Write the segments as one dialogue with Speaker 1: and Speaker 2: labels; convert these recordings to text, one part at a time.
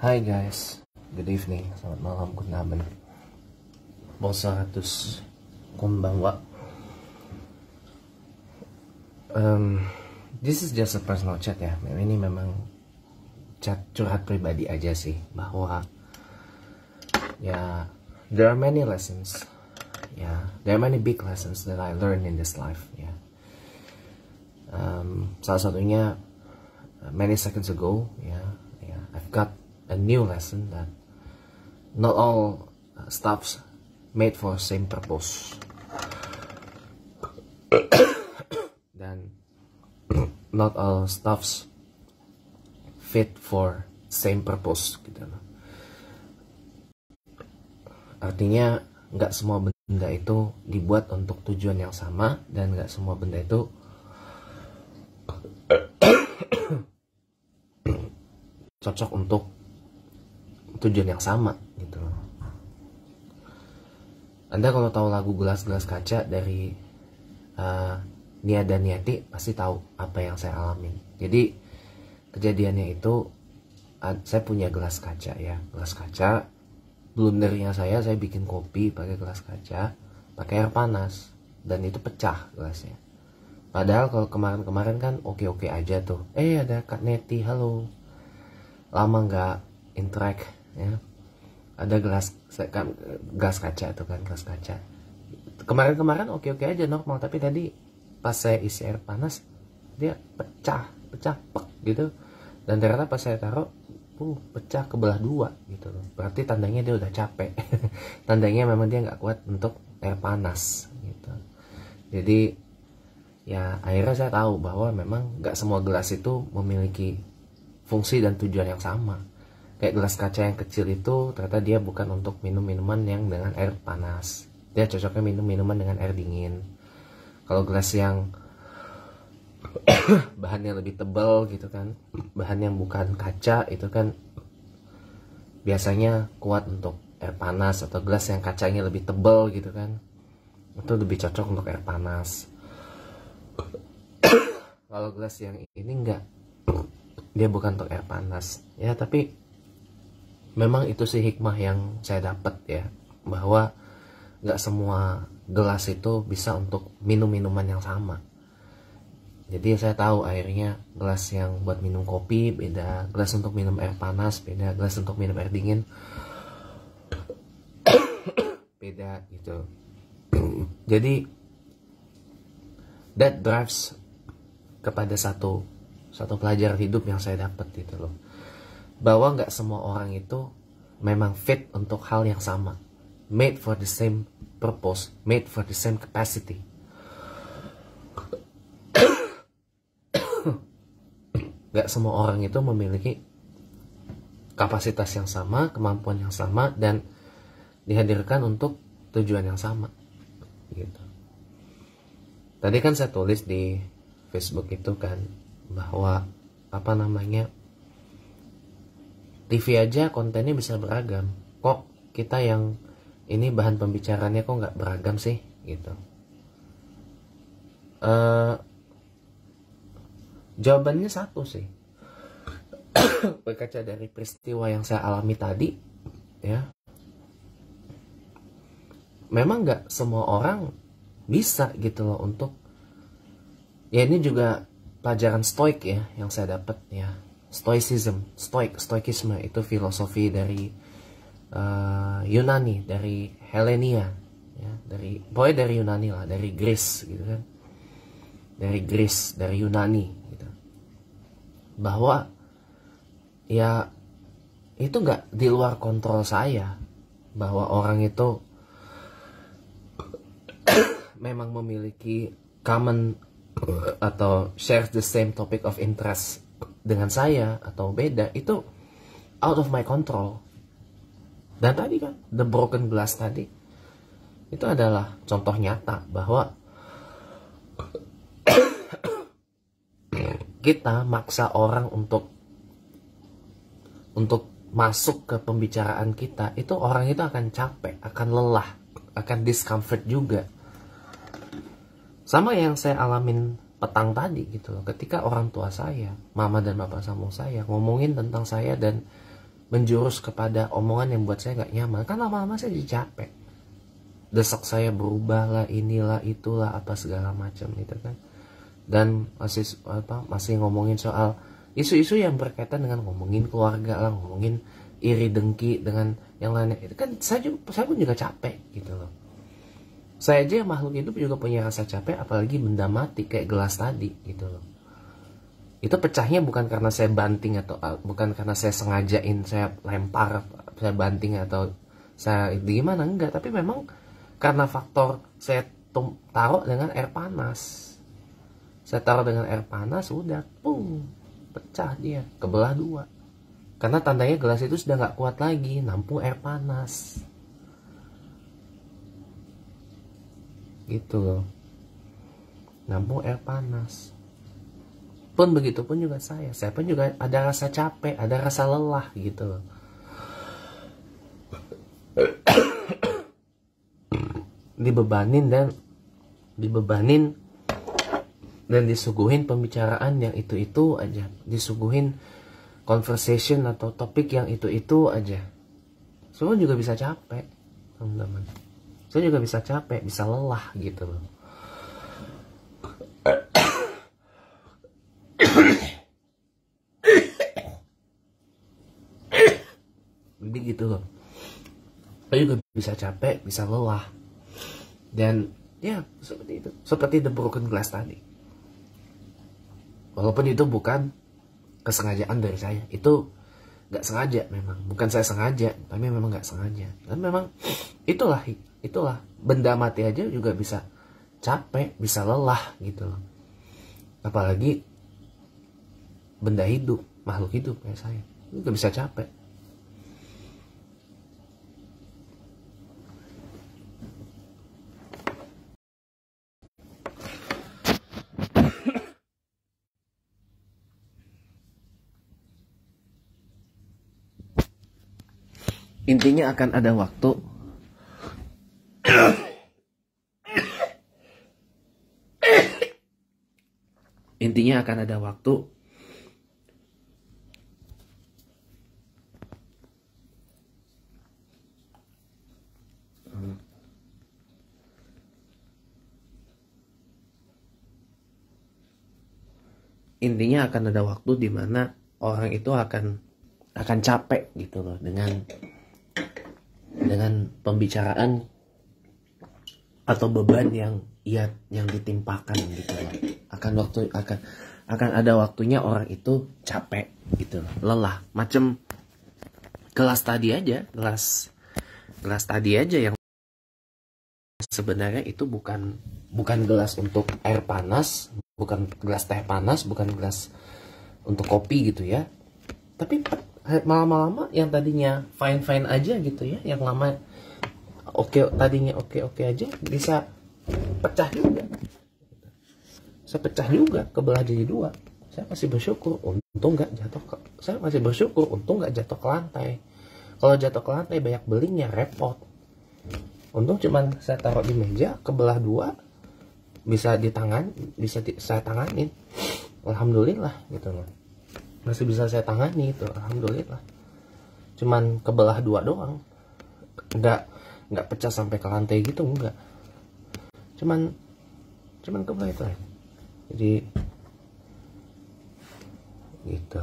Speaker 1: Hi guys, good evening, selamat malam, good kunaban seratus kumbangwa um, This is just a personal chat ya, ini memang chat curhat pribadi aja sih Bahwa ya, there are many lessons yeah, There are many big lessons that I learned in this life ya um, Salah satunya, many seconds ago ya yeah, I've got a new lesson that not all uh, stuffs made for same purpose then not all stuffs fit for same purpose gitu artinya nggak semua benda itu dibuat untuk tujuan yang sama dan nggak semua benda itu cocok untuk tujuan yang sama gitu loh. Anda kalau tahu lagu gelas-gelas kaca dari uh, Nia dan Niati pasti tahu apa yang saya alami. Jadi kejadiannya itu saya punya gelas kaca ya, gelas kaca. Belum Blundernya saya saya bikin kopi pakai gelas kaca, pakai air panas dan itu pecah gelasnya. Padahal kalau kemarin-kemarin kan oke-oke aja tuh. Eh ada Kak Neti, halo. Lama nggak interact ya ada gelas kan, gas kaca tuh kan gelas kaca kemarin-kemarin oke-oke aja normal tapi tadi pas saya isi air panas dia pecah pecah pek gitu dan ternyata pas saya taruh uh, pecah ke belah dua gitu loh berarti tandanya dia udah capek tandanya memang dia nggak kuat untuk air panas gitu jadi ya akhirnya saya tahu bahwa memang nggak semua gelas itu memiliki fungsi dan tujuan yang sama kayak gelas kaca yang kecil itu ternyata dia bukan untuk minum minuman yang dengan air panas dia cocoknya minum minuman dengan air dingin kalau gelas yang bahannya lebih tebal gitu kan bahan yang bukan kaca itu kan biasanya kuat untuk air panas atau gelas yang kacanya lebih tebal gitu kan itu lebih cocok untuk air panas kalau gelas yang ini enggak dia bukan untuk air panas ya tapi memang itu sih hikmah yang saya dapat ya bahwa nggak semua gelas itu bisa untuk minum minuman yang sama jadi saya tahu akhirnya gelas yang buat minum kopi beda gelas untuk minum air panas beda gelas untuk minum air dingin beda gitu jadi that drives kepada satu satu pelajaran hidup yang saya dapat gitu loh bahwa nggak semua orang itu memang fit untuk hal yang sama. Made for the same purpose, made for the same capacity. Gak semua orang itu memiliki kapasitas yang sama, kemampuan yang sama, dan dihadirkan untuk tujuan yang sama. Gitu. Tadi kan saya tulis di Facebook itu kan bahwa apa namanya TV aja kontennya bisa beragam kok kita yang ini bahan pembicaranya kok nggak beragam sih gitu uh, jawabannya satu sih berkaca dari peristiwa yang saya alami tadi ya memang nggak semua orang bisa gitu loh untuk ya ini juga pelajaran stoik ya yang saya dapat ya Stoicism, Stoik, Stoikisme itu filosofi dari uh, Yunani, dari Helenia, ya, dari boy dari Yunani lah, dari Greece gitu kan, dari Greece, dari Yunani gitu. Bahwa ya itu nggak di luar kontrol saya bahwa orang itu memang memiliki common atau share the same topic of interest dengan saya atau beda itu out of my control. Dan tadi kan the broken glass tadi itu adalah contoh nyata bahwa kita maksa orang untuk untuk masuk ke pembicaraan kita itu orang itu akan capek, akan lelah, akan discomfort juga. Sama yang saya alamin petang tadi gitu loh ketika orang tua saya mama dan bapak sambung saya ngomongin tentang saya dan menjurus kepada omongan yang buat saya gak nyaman kan lama-lama saya jadi capek desak saya berubah lah inilah itulah apa segala macam gitu kan dan masih apa masih ngomongin soal isu-isu yang berkaitan dengan ngomongin keluarga lah ngomongin iri dengki dengan yang lainnya itu kan saya juga, saya pun juga capek gitu loh saya aja makhluk hidup juga punya rasa capek apalagi benda mati kayak gelas tadi gitu loh itu pecahnya bukan karena saya banting atau uh, bukan karena saya sengajain saya lempar saya banting atau saya gimana enggak tapi memang karena faktor saya taruh dengan air panas saya taruh dengan air panas udah pum pecah dia kebelah dua karena tandanya gelas itu sudah nggak kuat lagi nampung air panas gitu loh nampung air panas pun begitu pun juga saya saya pun juga ada rasa capek ada rasa lelah gitu loh dibebanin dan dibebanin dan disuguhin pembicaraan yang itu-itu aja disuguhin conversation atau topik yang itu-itu aja semua juga bisa capek teman-teman saya juga bisa capek bisa lelah gitu loh jadi gitu loh saya juga bisa capek bisa lelah dan ya seperti itu seperti the broken glass tadi walaupun itu bukan kesengajaan dari saya itu nggak sengaja memang bukan saya sengaja tapi memang nggak sengaja dan memang itulah itulah benda mati aja juga bisa capek bisa lelah gitu loh apalagi benda hidup makhluk hidup kayak saya juga bisa capek intinya akan ada waktu nantinya akan ada waktu intinya akan ada waktu di mana orang itu akan akan capek gitu loh dengan dengan pembicaraan atau beban yang ya yang ditimpakan gitu loh kan. akan waktu akan akan ada waktunya orang itu capek gitu loh lelah macem kelas tadi aja kelas gelas tadi aja yang sebenarnya itu bukan bukan gelas untuk air panas, bukan gelas teh panas, bukan gelas untuk kopi gitu ya. Tapi lama-lama eh, yang tadinya fine-fine aja gitu ya, yang lama oke okay, tadinya oke-oke okay aja bisa pecah juga saya pecah juga kebelah jadi dua saya masih bersyukur untung nggak jatuh ke saya masih bersyukur untung nggak jatuh ke lantai kalau jatuh ke lantai banyak belingnya repot untung cuman saya taruh di meja kebelah dua bisa di tangan bisa di, saya tanganin alhamdulillah gitu loh masih bisa saya tangani itu alhamdulillah cuman kebelah dua doang nggak nggak pecah sampai ke lantai gitu enggak cuman cuman itu jadi gitu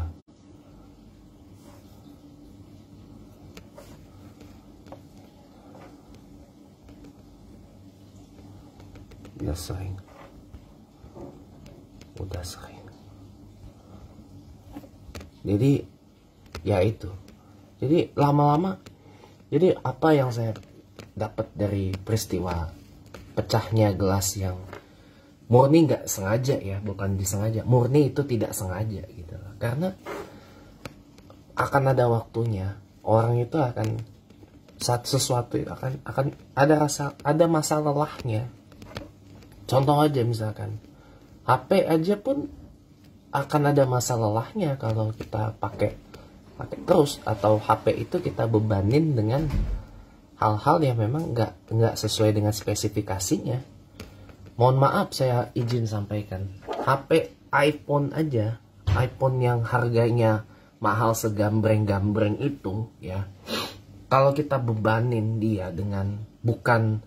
Speaker 1: udah sering udah sering jadi ya itu jadi lama-lama jadi apa yang saya dapat dari peristiwa pecahnya gelas yang murni nggak sengaja ya bukan disengaja murni itu tidak sengaja gitu karena akan ada waktunya orang itu akan saat sesuatu itu akan akan ada rasa ada masa lelahnya contoh aja misalkan HP aja pun akan ada masa lelahnya kalau kita pakai pakai terus atau HP itu kita bebanin dengan hal-hal yang memang nggak nggak sesuai dengan spesifikasinya. Mohon maaf saya izin sampaikan. HP iPhone aja, iPhone yang harganya mahal segambreng-gambreng itu ya. Kalau kita bebanin dia dengan bukan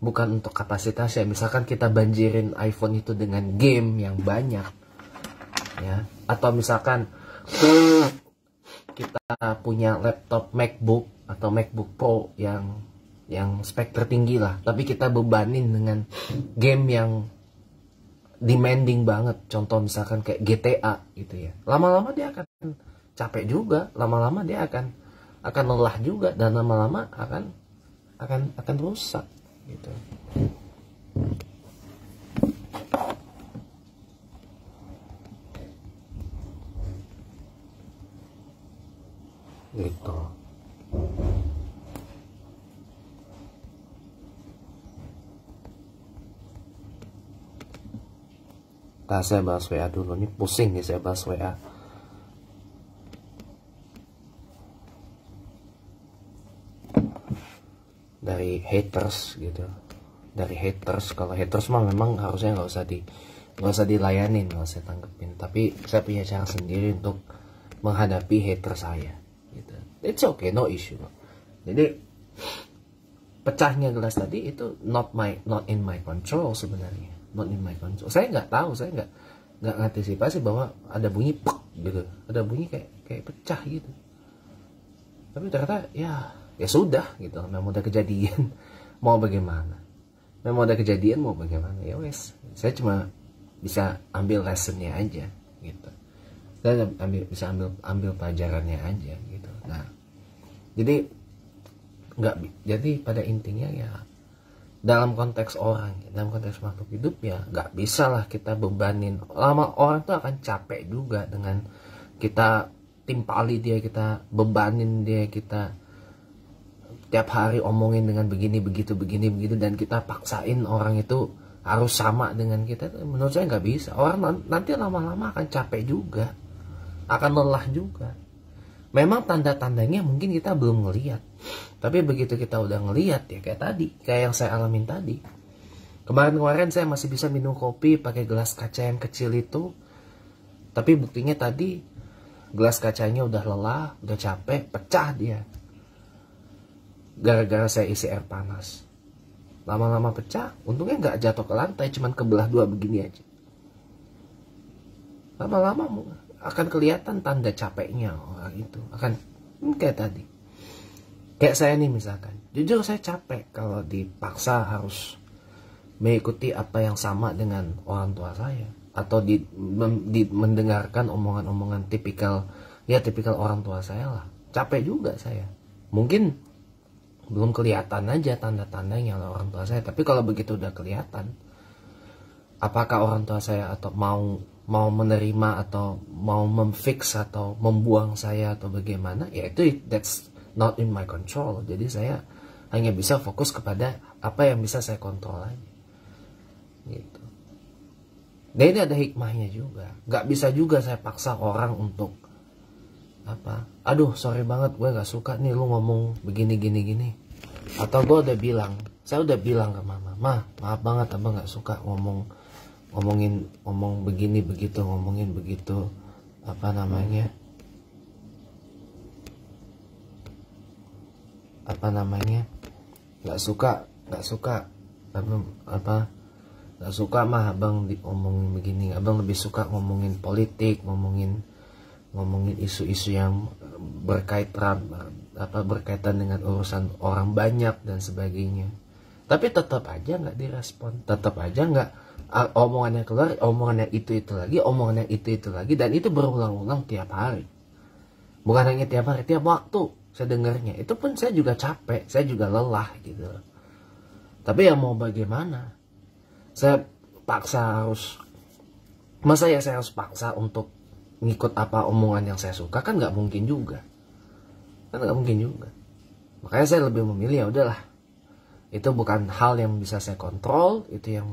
Speaker 1: bukan untuk kapasitas ya, misalkan kita banjirin iPhone itu dengan game yang banyak ya, atau misalkan kita punya laptop MacBook atau MacBook Pro yang yang spek tertinggi lah tapi kita bebanin dengan game yang demanding banget contoh misalkan kayak GTA gitu ya lama-lama dia akan capek juga lama-lama dia akan akan lelah juga dan lama-lama akan akan akan rusak gitu gitu Nah, saya bahas WA dulu. nih pusing nih saya bahas WA. Dari haters gitu. Dari haters. Kalau haters mah memang harusnya nggak usah di nggak usah dilayanin, nggak usah tanggepin. Tapi saya punya cara sendiri untuk menghadapi haters saya it's okay no issue jadi pecahnya gelas tadi itu not my not in my control sebenarnya not in my control saya nggak tahu saya nggak nggak antisipasi bahwa ada bunyi pek gitu ada bunyi kayak kayak pecah gitu tapi ternyata ya ya sudah gitu memang udah kejadian mau bagaimana memang udah kejadian mau bagaimana ya wes saya cuma bisa ambil lessonnya aja gitu saya ambil bisa ambil ambil pelajarannya aja nah jadi nggak jadi pada intinya ya dalam konteks orang dalam konteks makhluk hidup ya nggak bisa lah kita bebanin lama orang tuh akan capek juga dengan kita timpali dia kita bebanin dia kita tiap hari omongin dengan begini begitu begini begitu dan kita paksain orang itu harus sama dengan kita menurut saya nggak bisa orang nanti lama-lama akan capek juga akan lelah juga memang tanda-tandanya mungkin kita belum ngeliat tapi begitu kita udah ngeliat ya kayak tadi kayak yang saya alamin tadi kemarin-kemarin saya masih bisa minum kopi pakai gelas kaca yang kecil itu tapi buktinya tadi gelas kacanya udah lelah udah capek pecah dia gara-gara saya isi air panas lama-lama pecah untungnya nggak jatuh ke lantai cuman kebelah dua begini aja lama-lama akan kelihatan tanda capeknya orang oh, itu akan hmm, kayak tadi kayak saya nih misalkan jujur saya capek kalau dipaksa harus mengikuti apa yang sama dengan orang tua saya atau di, mem, di mendengarkan omongan-omongan tipikal ya tipikal orang tua saya lah capek juga saya mungkin belum kelihatan aja tanda-tandanya oleh orang tua saya tapi kalau begitu udah kelihatan apakah orang tua saya atau mau mau menerima atau mau memfix atau membuang saya atau bagaimana ya itu that's not in my control jadi saya hanya bisa fokus kepada apa yang bisa saya kontrol aja gitu dan ini ada hikmahnya juga nggak bisa juga saya paksa orang untuk apa aduh sorry banget gue nggak suka nih lu ngomong begini gini gini atau gue udah bilang saya udah bilang ke mama mah maaf banget abang nggak suka ngomong ngomongin ngomong begini begitu ngomongin begitu apa namanya apa namanya nggak suka nggak suka apa apa nggak suka mah abang diomongin begini abang lebih suka ngomongin politik ngomongin ngomongin isu-isu yang berkaitan apa berkaitan dengan urusan orang banyak dan sebagainya tapi tetap aja nggak direspon tetap aja nggak ah, omongan yang keluar omongan yang itu itu lagi omongan yang itu itu lagi dan itu berulang-ulang tiap hari bukan hanya tiap hari tiap waktu saya dengarnya itu pun saya juga capek saya juga lelah gitu tapi ya mau bagaimana saya paksa harus masa ya saya harus paksa untuk ngikut apa omongan yang saya suka kan nggak mungkin juga kan nggak mungkin juga makanya saya lebih memilih ya udahlah itu bukan hal yang bisa saya kontrol itu yang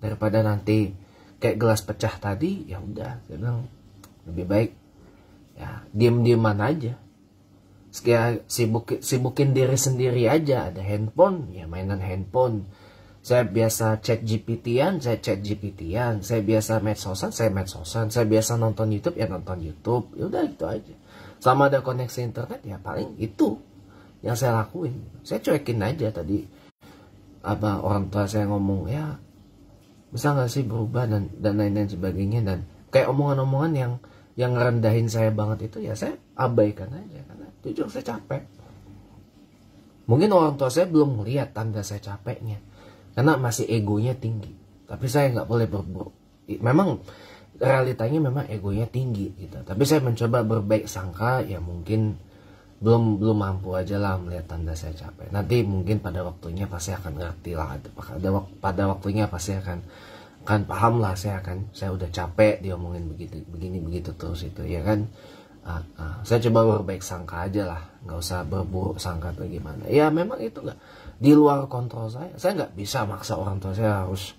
Speaker 1: daripada nanti kayak gelas pecah tadi ya udah saya bilang lebih baik ya diem dieman aja sekian sibuk sibukin diri sendiri aja ada handphone ya mainan handphone saya biasa chat GPT-an, saya chat GPT-an, saya biasa medsosan, saya medsosan, saya biasa nonton YouTube, ya nonton YouTube, ya udah gitu aja. Sama ada koneksi internet, ya paling itu yang saya lakuin. Saya cuekin aja tadi apa orang tua saya ngomong ya bisa nggak sih berubah dan dan lain-lain sebagainya dan kayak omongan-omongan yang yang rendahin saya banget itu ya saya abaikan aja karena jujur saya capek mungkin orang tua saya belum melihat tanda saya capeknya karena masih egonya tinggi tapi saya nggak boleh berburuk memang realitanya memang egonya tinggi gitu tapi saya mencoba berbaik sangka ya mungkin belum belum mampu aja lah melihat tanda saya capek nanti mungkin pada waktunya pasti akan ngerti lah pada pada waktunya pasti akan akan paham lah saya akan saya udah capek diomongin begitu begini begitu terus itu ya kan uh, uh, saya coba berbaik sangka aja lah nggak usah berburuk sangka atau gimana ya memang itu nggak di luar kontrol saya saya nggak bisa maksa orang tua saya harus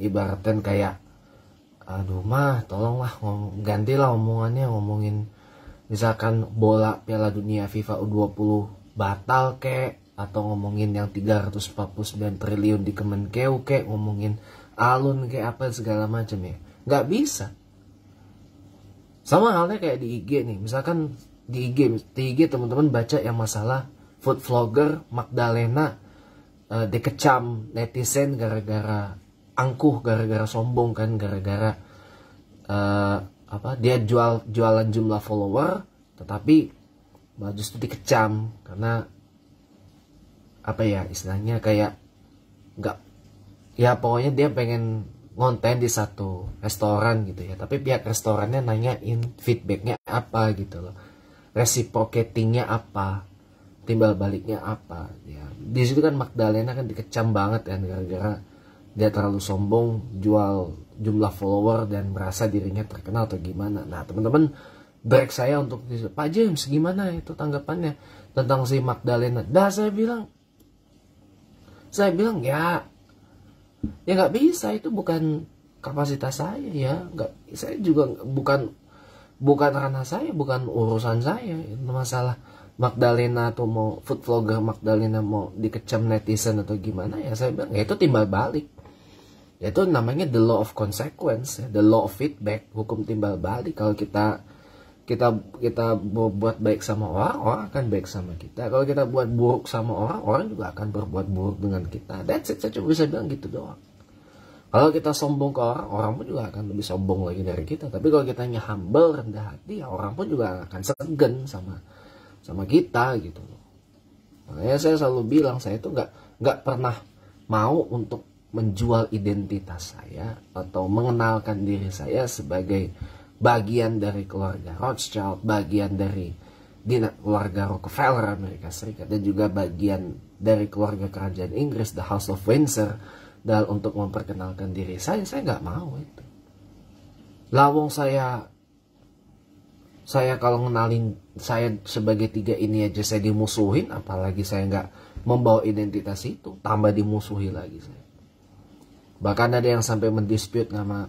Speaker 1: ibaratkan kayak aduh mah tolonglah ganti lah omongannya ngomongin misalkan bola Piala Dunia FIFA U20 batal kek atau ngomongin yang 349 triliun di Kemenkeu kek ngomongin alun kek apa segala macam ya nggak bisa sama halnya kayak di IG nih misalkan di IG di IG teman-teman baca yang masalah food vlogger Magdalena uh, dikecam netizen gara-gara angkuh gara-gara sombong kan gara-gara eh, apa dia jual jualan jumlah follower tetapi malah justru dikecam karena apa ya istilahnya kayak nggak ya pokoknya dia pengen ngonten di satu restoran gitu ya tapi pihak restorannya nanyain feedbacknya apa gitu loh reciprocatingnya apa timbal baliknya apa ya di situ kan Magdalena kan dikecam banget kan gara-gara dia terlalu sombong jual jumlah follower dan merasa dirinya terkenal atau gimana. Nah teman-teman break saya untuk Pak James gimana itu tanggapannya tentang si Magdalena. Dah saya bilang, saya bilang ya ya nggak bisa itu bukan kapasitas saya ya nggak saya juga bukan bukan ranah saya bukan urusan saya itu masalah Magdalena atau mau food vlogger Magdalena mau dikecam netizen atau gimana ya saya bilang ya itu timbal balik yaitu namanya the law of consequence, ya. the law of feedback, hukum timbal balik. Kalau kita kita kita buat baik sama orang, orang akan baik sama kita. Kalau kita buat buruk sama orang, orang juga akan berbuat buruk dengan kita. Dan Saya cuma bisa bilang gitu doang. Kalau kita sombong ke orang, orang pun juga akan lebih sombong lagi dari kita. Tapi kalau kita hanya humble, rendah hati, ya orang pun juga akan segen sama sama kita gitu Makanya saya selalu bilang saya itu nggak nggak pernah mau untuk menjual identitas saya atau mengenalkan diri saya sebagai bagian dari keluarga Rothschild, bagian dari keluarga Rockefeller Amerika Serikat dan juga bagian dari keluarga kerajaan Inggris The House of Windsor dan untuk memperkenalkan diri saya saya nggak mau itu lawong saya saya kalau ngenalin saya sebagai tiga ini aja saya dimusuhin apalagi saya nggak membawa identitas itu tambah dimusuhi lagi saya bahkan ada yang sampai mendispute nama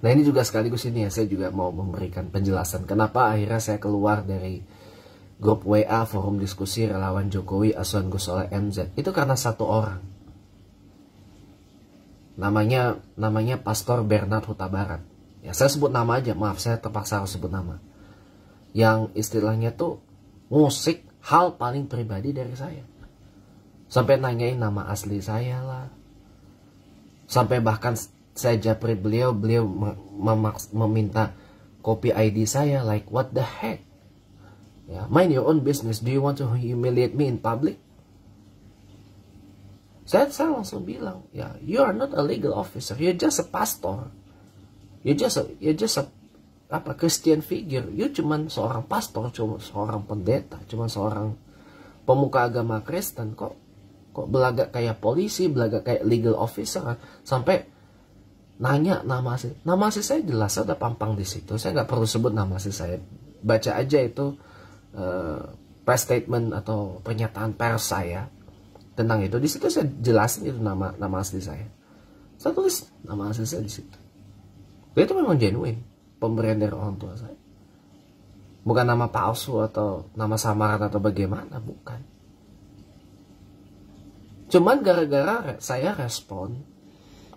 Speaker 1: nah ini juga sekaligus ini ya saya juga mau memberikan penjelasan kenapa akhirnya saya keluar dari grup WA forum diskusi relawan Jokowi Aswan Gus MZ itu karena satu orang namanya namanya Pastor Bernard Hutabarat ya saya sebut nama aja maaf saya terpaksa harus sebut nama yang istilahnya tuh musik hal paling pribadi dari saya sampai nanyain nama asli saya lah Sampai bahkan saya japri beliau, beliau meminta copy ID saya, like what the heck? Yeah, mind your own business. Do you want to humiliate me in public? Saya, saya langsung bilang, ya, yeah, you are not a legal officer. You're just a pastor. You're just a, you're just a apa Christian figure. You cuman seorang pastor, cuma seorang pendeta, cuma seorang pemuka agama Kristen kok kok belagak kayak polisi, belagak kayak legal officer, sampai nanya nama si, nama si saya jelas ada pampang di situ, saya nggak perlu sebut nama si saya, baca aja itu uh, press statement atau pernyataan pers saya tentang itu, di situ saya jelasin itu nama nama asli saya, saya tulis nama asli saya di situ, Dan ya, itu memang genuine pemberian dari orang tua saya, bukan nama palsu atau nama samaran atau bagaimana, bukan. Cuman gara-gara saya respon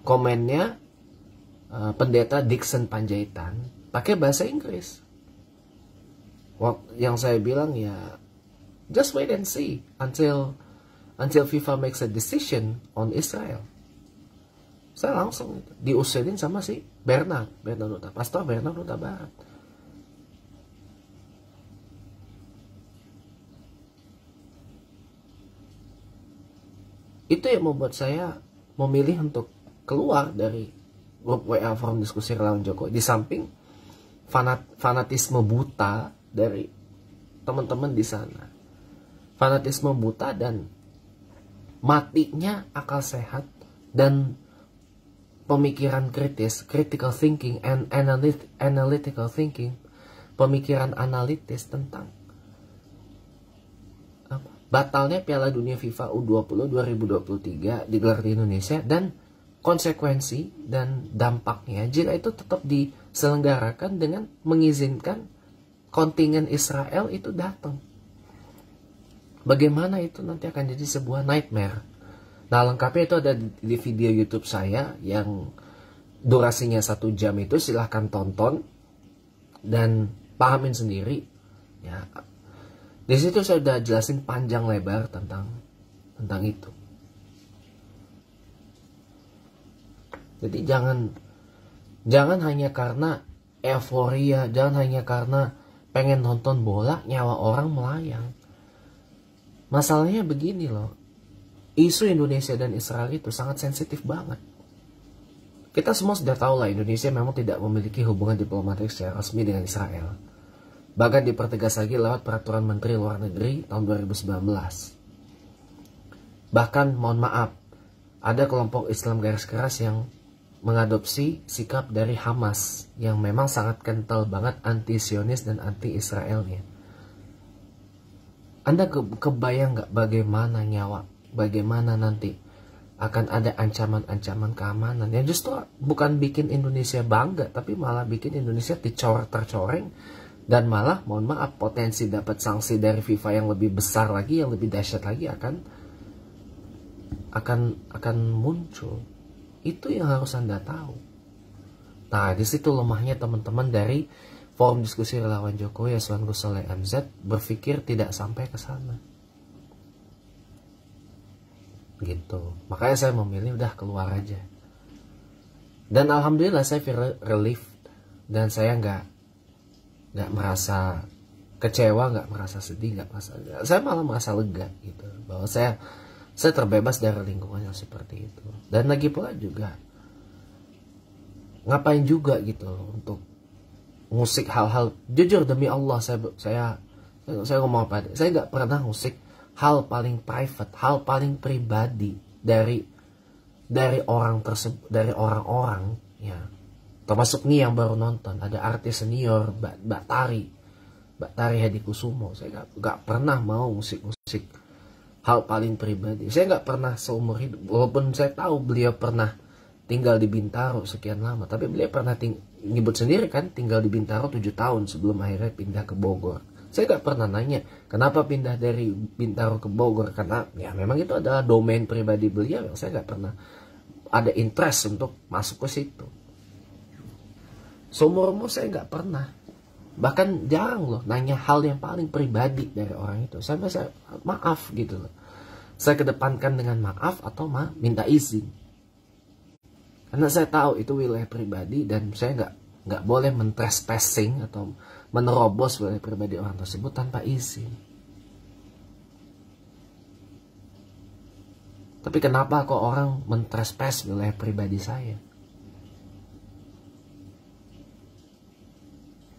Speaker 1: komennya uh, pendeta Dixon Panjaitan pakai bahasa Inggris. Yang saya bilang ya just wait and see until until FIFA makes a decision on Israel. Saya langsung diusirin sama si Bernard, Bernard Huta, Pastor Bernard Huta Barat. itu yang membuat saya memilih untuk keluar dari grup WA forum diskusi relawan Jokowi di samping fanat, fanatisme buta dari teman-teman di sana fanatisme buta dan matinya akal sehat dan pemikiran kritis critical thinking and analytical thinking pemikiran analitis tentang batalnya Piala Dunia FIFA U20 2023 digelar di Indonesia dan konsekuensi dan dampaknya jika itu tetap diselenggarakan dengan mengizinkan kontingen Israel itu datang. Bagaimana itu nanti akan jadi sebuah nightmare. Nah lengkapnya itu ada di video YouTube saya yang durasinya satu jam itu silahkan tonton dan pahamin sendiri ya di situ saya udah jelasin panjang lebar tentang tentang itu. Jadi jangan jangan hanya karena euforia, jangan hanya karena pengen nonton bola nyawa orang melayang. Masalahnya begini loh. Isu Indonesia dan Israel itu sangat sensitif banget. Kita semua sudah tahu lah Indonesia memang tidak memiliki hubungan diplomatik secara resmi dengan Israel Bahkan dipertegas lagi lewat peraturan Menteri Luar Negeri tahun 2019. Bahkan mohon maaf, ada kelompok Islam garis keras yang mengadopsi sikap dari Hamas yang memang sangat kental banget anti-Sionis dan anti-Israelnya. Anda ke kebayang nggak bagaimana nyawa, bagaimana nanti akan ada ancaman-ancaman keamanan yang justru bukan bikin Indonesia bangga, tapi malah bikin Indonesia dicor tercoreng dan malah mohon maaf potensi dapat sanksi dari FIFA yang lebih besar lagi yang lebih dahsyat lagi akan akan akan muncul itu yang harus anda tahu nah di situ lemahnya teman-teman dari forum diskusi relawan Jokowi Aswan Gusoleh MZ berpikir tidak sampai ke sana gitu makanya saya memilih udah keluar aja dan alhamdulillah saya relief dan saya nggak nggak merasa kecewa nggak merasa sedih nggak merasa saya malah merasa lega gitu bahwa saya saya terbebas dari lingkungan yang seperti itu dan lagi pula juga ngapain juga gitu untuk musik hal-hal jujur demi Allah saya saya saya ngomong apa saya nggak pernah musik hal paling private hal paling pribadi dari dari orang tersebut dari orang-orang ya termasuk nih yang baru nonton ada artis senior Mbak, Batari Tari Hadi Kusumo saya gak, gak pernah mau musik-musik hal paling pribadi saya gak pernah seumur hidup walaupun saya tahu beliau pernah tinggal di Bintaro sekian lama tapi beliau pernah ting nyebut sendiri kan tinggal di Bintaro 7 tahun sebelum akhirnya pindah ke Bogor saya gak pernah nanya kenapa pindah dari Bintaro ke Bogor karena ya memang itu adalah domain pribadi beliau saya gak pernah ada interest untuk masuk ke situ Seumur umur saya nggak pernah. Bahkan jarang loh nanya hal yang paling pribadi dari orang itu. Sampai saya maaf gitu loh. Saya kedepankan dengan maaf atau ma minta izin. Karena saya tahu itu wilayah pribadi dan saya nggak nggak boleh mentrespassing atau menerobos wilayah pribadi orang tersebut tanpa izin. Tapi kenapa kok orang mentrespass wilayah pribadi saya?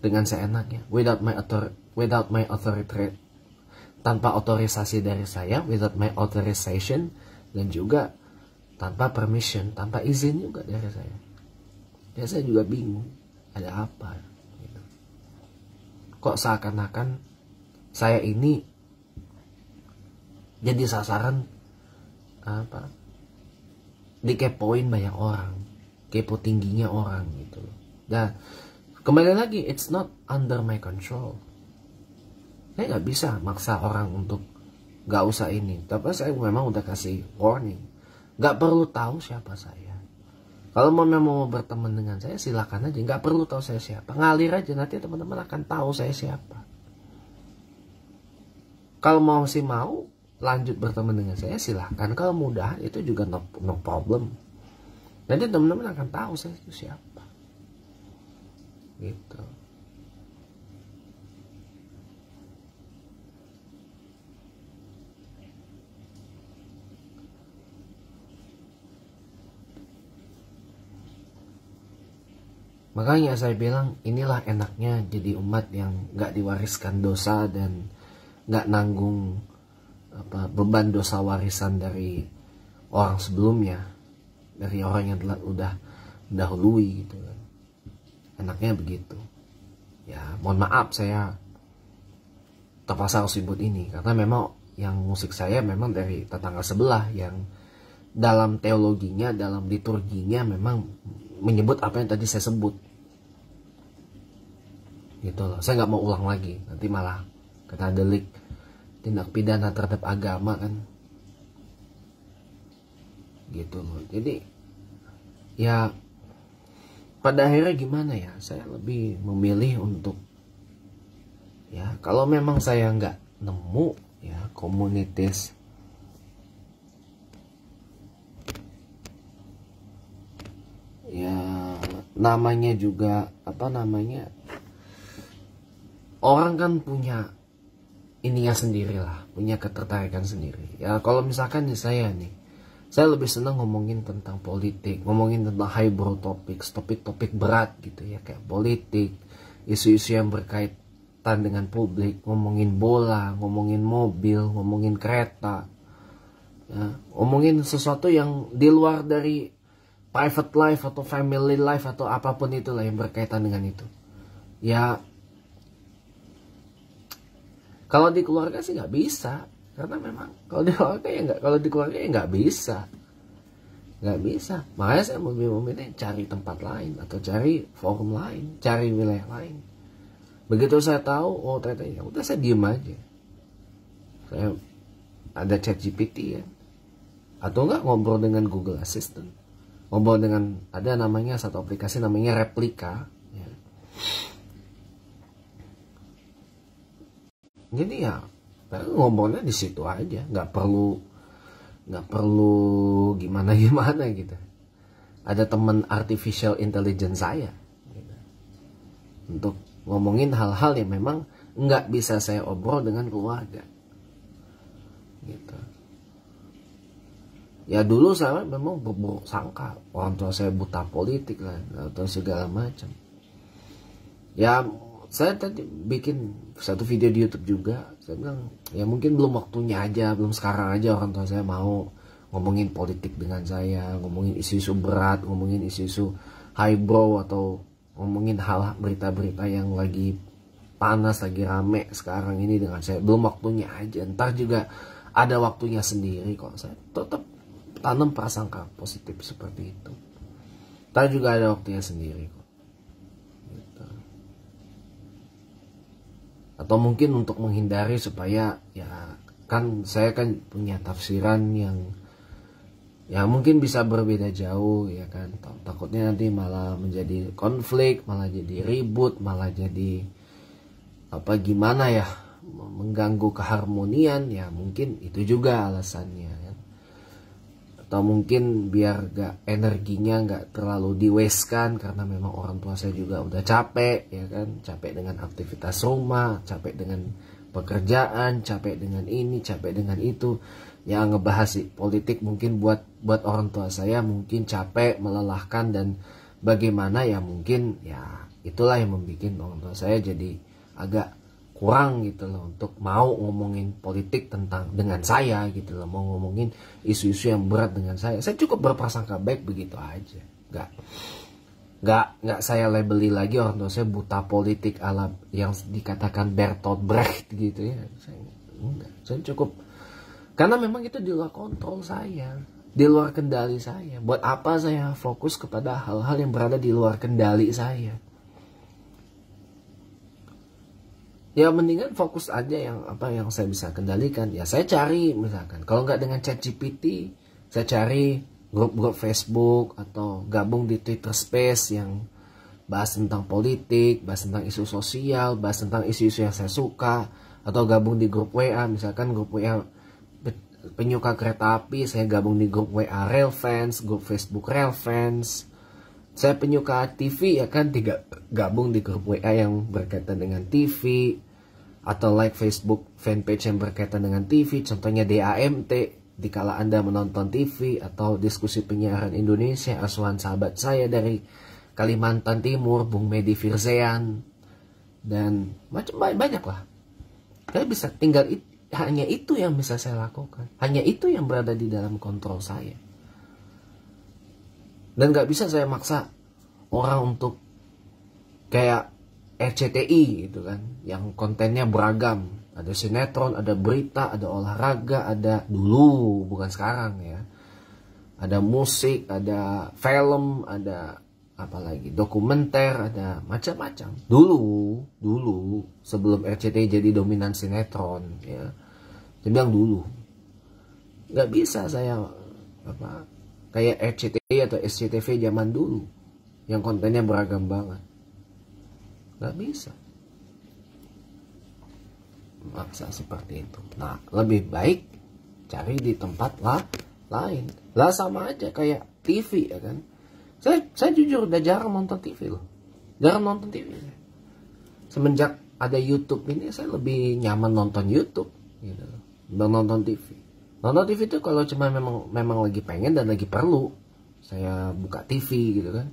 Speaker 1: dengan seenaknya without my author without my authority tanpa otorisasi dari saya without my authorization dan juga tanpa permission tanpa izin juga dari saya ya saya juga bingung ada apa gitu. kok seakan-akan saya ini jadi sasaran apa dikepoin banyak orang kepo tingginya orang gitu dan Kembali lagi, it's not under my control. Saya nggak bisa maksa orang untuk nggak usah ini. Tapi saya memang udah kasih warning. Nggak perlu tahu siapa saya. Kalau mau memang mau berteman dengan saya, silakan aja. Nggak perlu tahu saya siapa. Ngalir aja, nanti teman-teman akan tahu saya siapa. Kalau mau sih mau, lanjut berteman dengan saya, silakan. Kalau mudah, itu juga no, no problem. Nanti teman-teman akan tahu saya itu siapa gitu Makanya saya bilang inilah enaknya jadi umat yang gak diwariskan dosa dan gak nanggung apa beban dosa warisan dari orang sebelumnya dari orang yang telah udah dahului gitu kan enaknya begitu ya mohon maaf saya terpaksa harus sebut ini karena memang yang musik saya memang dari tetangga sebelah yang dalam teologinya dalam liturginya memang menyebut apa yang tadi saya sebut gitu loh saya nggak mau ulang lagi nanti malah kena delik tindak pidana terhadap agama kan gitu loh jadi ya pada akhirnya gimana ya saya lebih memilih untuk ya kalau memang saya nggak nemu ya komunitas ya namanya juga apa namanya orang kan punya ininya sendiri lah punya ketertarikan sendiri ya kalau misalkan nih saya nih saya lebih senang ngomongin tentang politik, ngomongin tentang highbrow topics, topik-topik berat gitu ya, kayak politik, isu-isu yang berkaitan dengan publik, ngomongin bola, ngomongin mobil, ngomongin kereta, ya, ngomongin sesuatu yang di luar dari private life atau family life atau apapun itulah yang berkaitan dengan itu. Ya, kalau di keluarga sih nggak bisa, karena memang kalau di keluarga ya nggak kalau di keluarga ya nggak bisa nggak bisa makanya saya memilih memilih cari tempat lain atau cari forum lain cari wilayah lain begitu saya tahu oh ternyata ya udah saya diem aja saya ada chat GPT ya atau enggak ngobrol dengan Google Assistant ngobrol dengan ada namanya satu aplikasi namanya Replika ya. jadi ya Nah, ngomongnya di situ aja nggak perlu nggak perlu gimana gimana gitu ada teman artificial intelligence saya gitu. untuk ngomongin hal-hal yang memang nggak bisa saya obrol dengan keluarga gitu ya dulu saya memang berburuk sangka orang tua saya buta politik lah atau segala macam ya saya tadi bikin satu video di YouTube juga saya bilang ya mungkin belum waktunya aja belum sekarang aja orang tua saya mau ngomongin politik dengan saya ngomongin isu-isu berat ngomongin isu-isu highbrow atau ngomongin hal berita-berita yang lagi panas lagi rame sekarang ini dengan saya belum waktunya aja ntar juga ada waktunya sendiri kok saya tetap tanam prasangka positif seperti itu ntar juga ada waktunya sendiri kok atau mungkin untuk menghindari supaya ya kan saya kan punya tafsiran yang ya mungkin bisa berbeda jauh ya kan takutnya nanti malah menjadi konflik malah jadi ribut malah jadi apa gimana ya mengganggu keharmonian ya mungkin itu juga alasannya atau mungkin biar gak energinya gak terlalu diweskan karena memang orang tua saya juga udah capek ya kan capek dengan aktivitas rumah capek dengan pekerjaan capek dengan ini capek dengan itu ya ngebahas sih politik mungkin buat buat orang tua saya mungkin capek melelahkan dan bagaimana ya mungkin ya itulah yang membuat orang tua saya jadi agak kurang gitu loh untuk mau ngomongin politik tentang dengan saya gitu loh mau ngomongin isu-isu yang berat dengan saya saya cukup berprasangka baik begitu aja nggak nggak nggak saya labeli lagi orang tua saya buta politik alam yang dikatakan Bertolt Brecht gitu ya saya enggak saya cukup karena memang itu di luar kontrol saya di luar kendali saya buat apa saya fokus kepada hal-hal yang berada di luar kendali saya ya mendingan fokus aja yang apa yang saya bisa kendalikan ya saya cari misalkan kalau nggak dengan chat GPT saya cari grup-grup Facebook atau gabung di Twitter Space yang bahas tentang politik bahas tentang isu sosial bahas tentang isu-isu yang saya suka atau gabung di grup WA misalkan grup WA penyuka kereta api saya gabung di grup WA Rail Fans grup Facebook Rail Fans saya penyuka TV ya kan tiga gabung di grup WA yang berkaitan dengan TV atau like Facebook fanpage yang berkaitan dengan TV, contohnya DAMT, dikala Anda menonton TV atau diskusi penyiaran Indonesia, asuhan sahabat saya dari Kalimantan Timur, Bung Medi Firzean, dan macam banyak lah. Saya bisa tinggal itu, hanya itu yang bisa saya lakukan, hanya itu yang berada di dalam kontrol saya. Dan gak bisa saya maksa orang untuk kayak RCTI itu kan yang kontennya beragam ada sinetron ada berita ada olahraga ada dulu bukan sekarang ya ada musik ada film ada apalagi dokumenter ada macam-macam dulu dulu sebelum RCTI jadi dominan sinetron ya saya bilang dulu nggak bisa saya apa kayak RCTI atau SCTV zaman dulu yang kontennya beragam banget nggak bisa maksa seperti itu nah lebih baik cari di tempat lah lain lah sama aja kayak TV ya kan saya saya jujur udah jarang nonton TV loh jarang nonton TV semenjak ada YouTube ini saya lebih nyaman nonton YouTube gitu nonton TV nonton TV itu kalau cuma memang memang lagi pengen dan lagi perlu saya buka TV gitu kan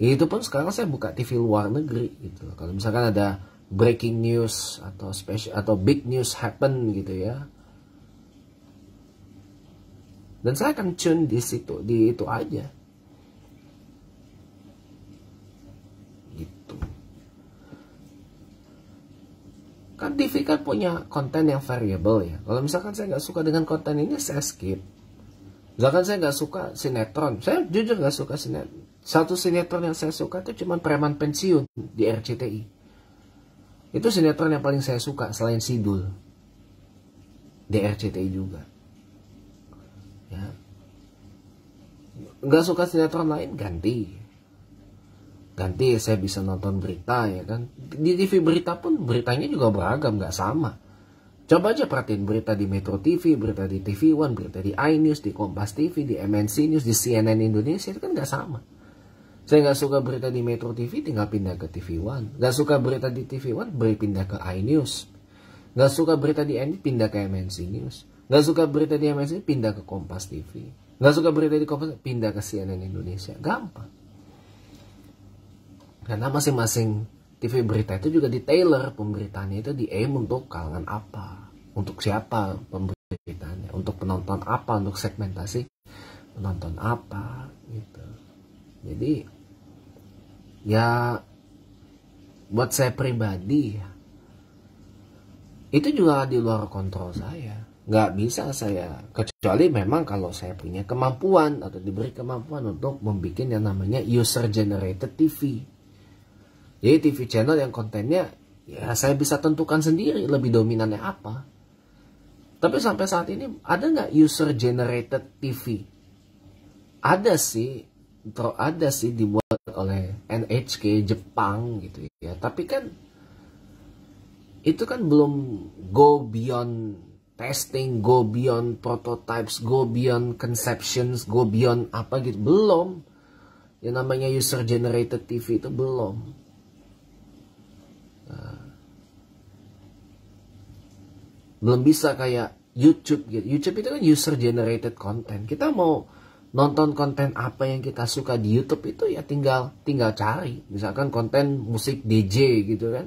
Speaker 1: Ya, itu pun sekarang saya buka TV luar negeri gitu loh. kalau misalkan ada breaking news atau special atau big news happen gitu ya dan saya akan tune di situ di itu aja gitu kan TV kan punya konten yang variable ya kalau misalkan saya nggak suka dengan konten ini saya skip misalkan saya nggak suka sinetron saya jujur nggak suka sinetron satu sinetron yang saya suka itu cuma Preman Pensiun di RCTI. Itu sinetron yang paling saya suka selain Sidul. Di RCTI juga. Ya. Nggak suka sinetron lain, ganti. Ganti saya bisa nonton berita ya kan. Di TV berita pun beritanya juga beragam, gak sama. Coba aja perhatiin berita di Metro TV, berita di TV One, berita di iNews, di Kompas TV, di MNC News, di CNN Indonesia itu kan gak sama. Saya nggak suka berita di Metro TV, tinggal pindah ke TV One. Nggak suka berita di TV One, beri pindah ke iNews. Nggak suka berita di N, pindah ke MNC News. Nggak suka berita di MNC, pindah ke Kompas TV. Nggak suka berita di Kompas, pindah ke CNN Indonesia. Gampang. Karena masing-masing TV berita itu juga di tailor pemberitaannya itu di aim untuk kalangan apa, untuk siapa pemberitaannya, untuk penonton apa, untuk segmentasi penonton apa gitu. Jadi ya buat saya pribadi ya itu juga di luar kontrol saya nggak bisa saya kecuali memang kalau saya punya kemampuan atau diberi kemampuan untuk membuat yang namanya user generated TV jadi TV channel yang kontennya ya saya bisa tentukan sendiri lebih dominannya apa tapi sampai saat ini ada nggak user generated TV ada sih terus ada sih dibuat oleh NHK Jepang gitu ya tapi kan itu kan belum go beyond testing go beyond prototypes go beyond conceptions go beyond apa gitu belum yang namanya user generated TV itu belum nah. belum bisa kayak YouTube gitu YouTube itu kan user generated content kita mau nonton konten apa yang kita suka di YouTube itu ya tinggal tinggal cari misalkan konten musik DJ gitu kan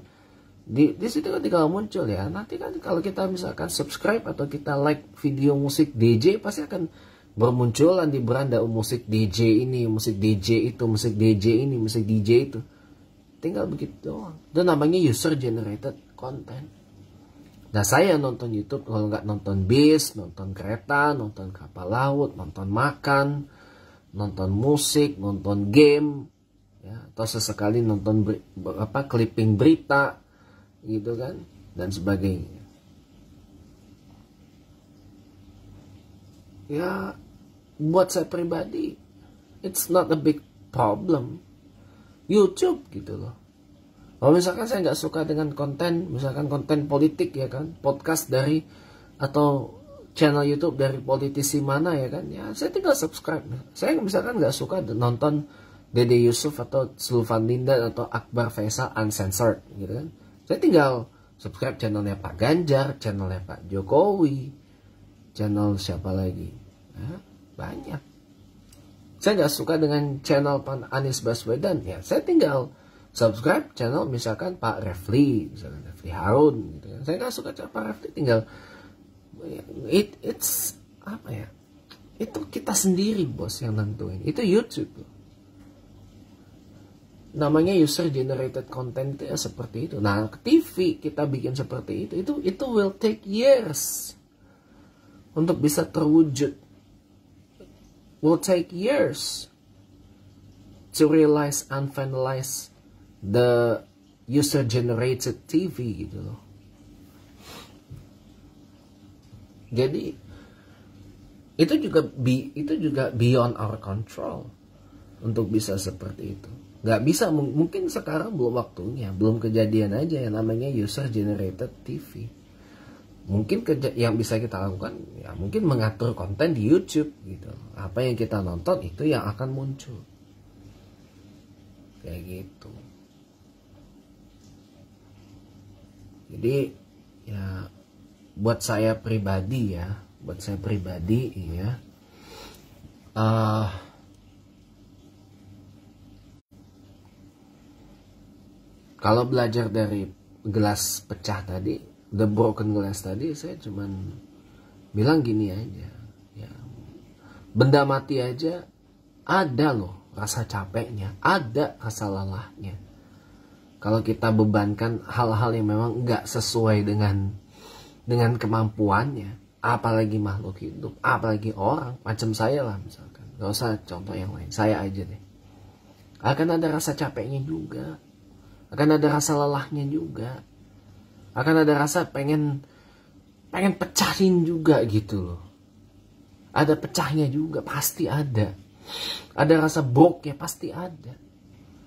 Speaker 1: di, di situ kan tinggal muncul ya nanti kan kalau kita misalkan subscribe atau kita like video musik DJ pasti akan bermunculan di beranda oh, musik DJ ini musik DJ itu musik DJ ini musik DJ itu tinggal begitu doang itu namanya user generated content Nah saya nonton YouTube kalau nggak nonton bis, nonton kereta, nonton kapal laut, nonton makan, nonton musik, nonton game, ya, atau sesekali nonton ber, apa clipping berita, gitu kan, dan sebagainya. Ya, buat saya pribadi, it's not a big problem. YouTube gitu loh kalau oh, misalkan saya nggak suka dengan konten misalkan konten politik ya kan podcast dari atau channel YouTube dari politisi mana ya kan ya saya tinggal subscribe saya misalkan nggak suka nonton Dede Yusuf atau Sulvan Linda atau Akbar Faisal uncensored gitu kan saya tinggal subscribe channelnya Pak Ganjar channelnya Pak Jokowi channel siapa lagi nah, banyak saya nggak suka dengan channel Pan Anies Baswedan ya saya tinggal subscribe channel misalkan Pak Refli, misalkan Refli Harun gitu kan. Saya nggak suka cara Pak Refli tinggal it it's apa ya? Itu kita sendiri bos yang nentuin. Itu YouTube. Namanya user generated content ya seperti itu. Nah, TV kita bikin seperti itu. Itu itu will take years untuk bisa terwujud. Will take years to realize and finalize the user generated TV gitu loh. Jadi itu juga bi itu juga beyond our control untuk bisa seperti itu. Gak bisa mungkin sekarang belum waktunya, belum kejadian aja yang namanya user generated TV. Mungkin kerja yang bisa kita lakukan ya mungkin mengatur konten di YouTube gitu. Apa yang kita nonton itu yang akan muncul. Kayak gitu. jadi ya buat saya pribadi ya buat saya pribadi ya uh, kalau belajar dari gelas pecah tadi the broken glass tadi saya cuman bilang gini aja ya benda mati aja ada loh rasa capeknya ada rasa lelahnya kalau kita bebankan hal-hal yang memang nggak sesuai dengan dengan kemampuannya apalagi makhluk hidup apalagi orang macam saya lah misalkan gak usah contoh yang lain saya aja deh akan ada rasa capeknya juga akan ada rasa lelahnya juga akan ada rasa pengen pengen pecahin juga gitu loh ada pecahnya juga pasti ada ada rasa bok ya pasti ada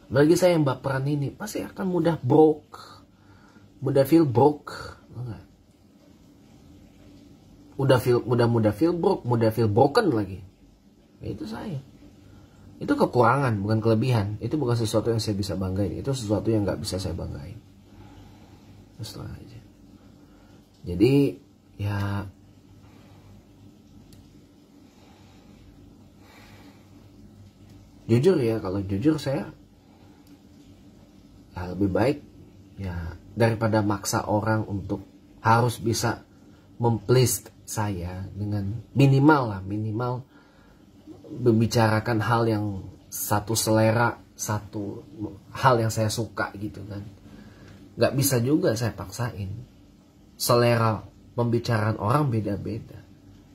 Speaker 1: bagi saya yang baperan ini pasti akan mudah broke mudah feel broke mudah feel mudah mudah feel broke mudah feel broken lagi ya, itu saya itu kekurangan bukan kelebihan itu bukan sesuatu yang saya bisa banggain itu sesuatu yang nggak bisa saya banggain Setelah aja jadi ya jujur ya kalau jujur saya ya lebih baik ya daripada maksa orang untuk harus bisa memplease saya dengan minimal lah minimal membicarakan hal yang satu selera satu hal yang saya suka gitu kan nggak bisa juga saya paksain selera pembicaraan orang beda-beda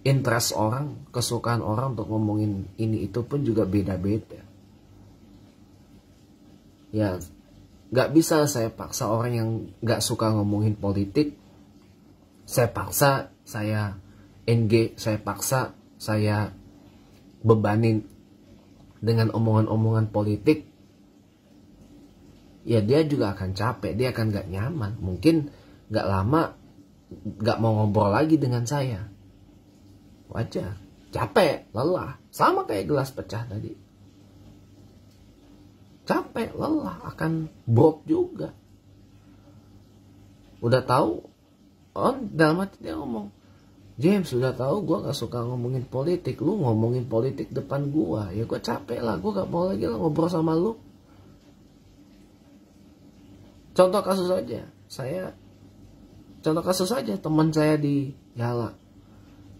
Speaker 1: interest orang kesukaan orang untuk ngomongin ini itu pun juga beda-beda ya nggak bisa saya paksa orang yang nggak suka ngomongin politik saya paksa saya ng saya paksa saya bebanin dengan omongan-omongan politik ya dia juga akan capek dia akan nggak nyaman mungkin nggak lama nggak mau ngobrol lagi dengan saya wajar capek lelah sama kayak gelas pecah tadi capek, lelah, akan broke juga. Udah tahu, on oh, dalam hati dia ngomong, James sudah tahu gue gak suka ngomongin politik, lu ngomongin politik depan gue, ya gue capek lah, gue gak mau lagi lah ngobrol sama lu. Contoh kasus saja, saya, contoh kasus saja teman saya di Yala,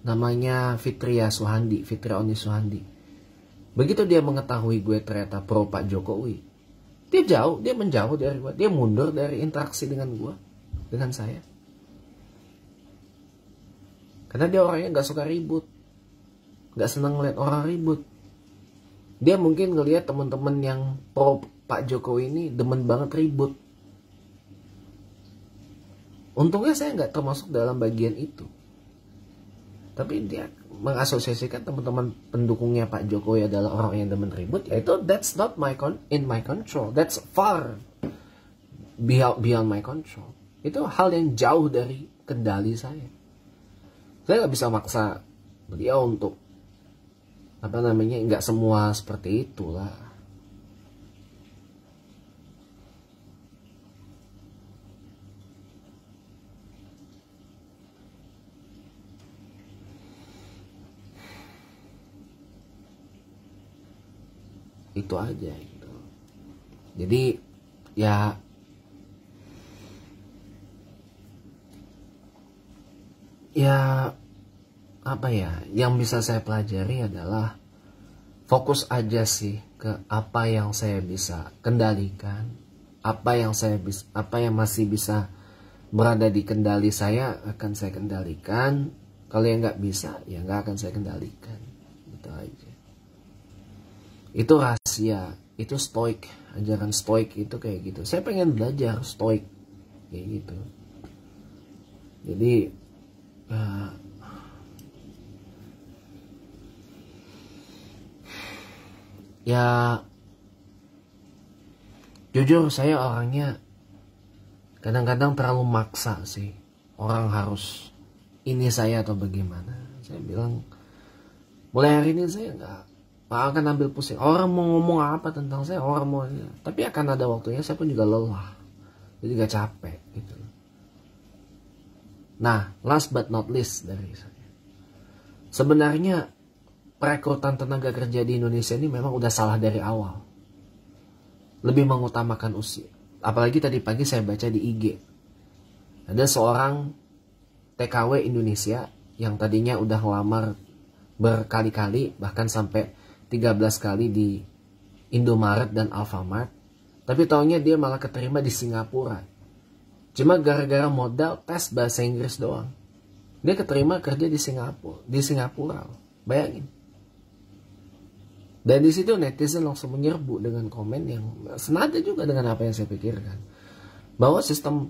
Speaker 1: namanya Fitria Suhandi, Fitria Oni Suhandi Begitu dia mengetahui gue ternyata pro Pak Jokowi, dia jauh, dia menjauh dari gue, dia mundur dari interaksi dengan gue, dengan saya. Karena dia orangnya gak suka ribut, gak senang ngeliat orang ribut. Dia mungkin ngeliat temen-temen yang pro Pak Jokowi ini demen banget ribut. Untungnya saya nggak termasuk dalam bagian itu. Tapi dia mengasosiasikan teman-teman pendukungnya Pak Jokowi adalah orang yang demen ribut, yaitu that's not my con in my control. That's far beyond, beyond my control. Itu hal yang jauh dari kendali saya. Saya nggak bisa maksa beliau untuk apa namanya nggak semua seperti itulah itu aja gitu jadi ya ya apa ya yang bisa saya pelajari adalah fokus aja sih ke apa yang saya bisa kendalikan apa yang saya bisa apa yang masih bisa berada di kendali saya akan saya kendalikan kalau yang nggak bisa ya nggak akan saya kendalikan itu aja itu rahasia itu stoik ajaran stoik itu kayak gitu saya pengen belajar stoik kayak gitu jadi uh, ya jujur saya orangnya kadang-kadang terlalu maksa sih orang harus ini saya atau bagaimana saya bilang mulai hari ini saya nggak Pak akan ambil pusing. Orang mau ngomong apa tentang saya, orang mau. Tapi akan ada waktunya saya pun juga lelah. Jadi gak capek gitu. Nah, last but not least dari saya. Sebenarnya perekrutan tenaga kerja di Indonesia ini memang udah salah dari awal. Lebih mengutamakan usia. Apalagi tadi pagi saya baca di IG. Ada seorang TKW Indonesia yang tadinya udah lamar berkali-kali bahkan sampai 13 kali di Indomaret dan Alfamart. Tapi taunya dia malah keterima di Singapura. Cuma gara-gara modal tes bahasa Inggris doang. Dia keterima kerja di Singapura, di Singapura. Bayangin. Dan di situ netizen langsung menyerbu dengan komen yang senada juga dengan apa yang saya pikirkan. Bahwa sistem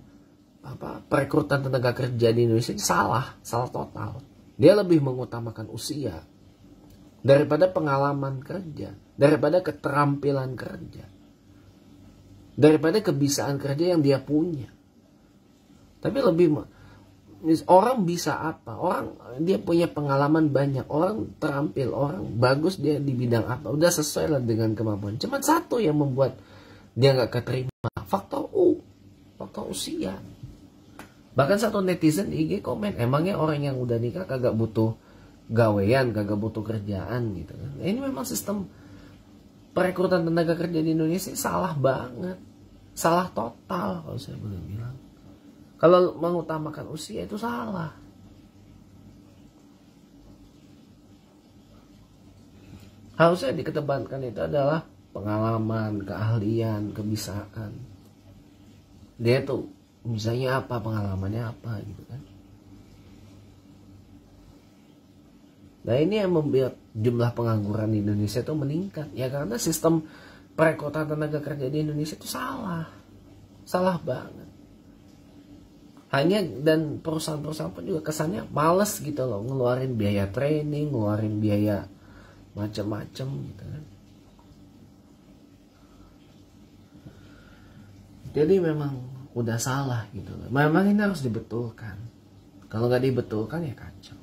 Speaker 1: apa perekrutan tenaga kerja di Indonesia salah, salah total. Dia lebih mengutamakan usia daripada pengalaman kerja, daripada keterampilan kerja, daripada kebiasaan kerja yang dia punya. Tapi lebih orang bisa apa? Orang dia punya pengalaman banyak, orang terampil, orang bagus dia di bidang apa? Udah sesuai lah dengan kemampuan. Cuma satu yang membuat dia nggak keterima, faktor U, faktor usia. Bahkan satu netizen IG komen, emangnya orang yang udah nikah kagak butuh gawean gak butuh kerjaan gitu kan ini memang sistem perekrutan tenaga kerja di Indonesia salah banget salah total kalau saya boleh bilang kalau mengutamakan usia itu salah harusnya diketebankan itu adalah pengalaman, keahlian, kebisaan. Dia tuh misalnya apa pengalamannya apa gitu kan. Nah ini yang membuat jumlah pengangguran di Indonesia itu meningkat ya karena sistem perekrutan tenaga kerja di Indonesia itu salah, salah banget. Hanya dan perusahaan-perusahaan pun juga kesannya males gitu loh ngeluarin biaya training, ngeluarin biaya macam-macam gitu kan. Jadi memang udah salah gitu loh. Memang ini harus dibetulkan. Kalau nggak dibetulkan ya kacau.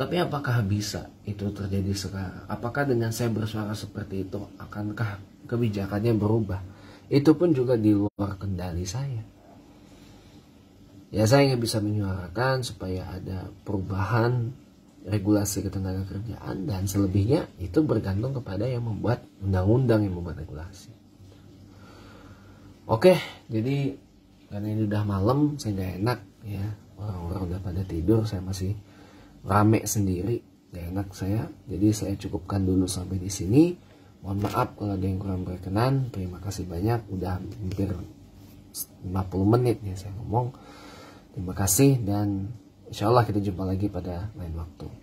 Speaker 1: Tapi apakah bisa itu terjadi sekarang? Apakah dengan saya bersuara seperti itu akankah kebijakannya berubah? Itu pun juga di luar kendali saya. Ya saya ingin bisa menyuarakan supaya ada perubahan regulasi ketenaga kerjaan dan selebihnya itu bergantung kepada yang membuat undang-undang yang membuat regulasi. Oke, jadi karena ini udah malam, saya nggak enak ya orang-orang udah pada tidur, saya masih rame sendiri gak enak saya jadi saya cukupkan dulu sampai di sini mohon maaf kalau ada yang kurang berkenan terima kasih banyak udah hampir 50 menit ya saya ngomong terima kasih dan insya Allah kita jumpa lagi pada lain waktu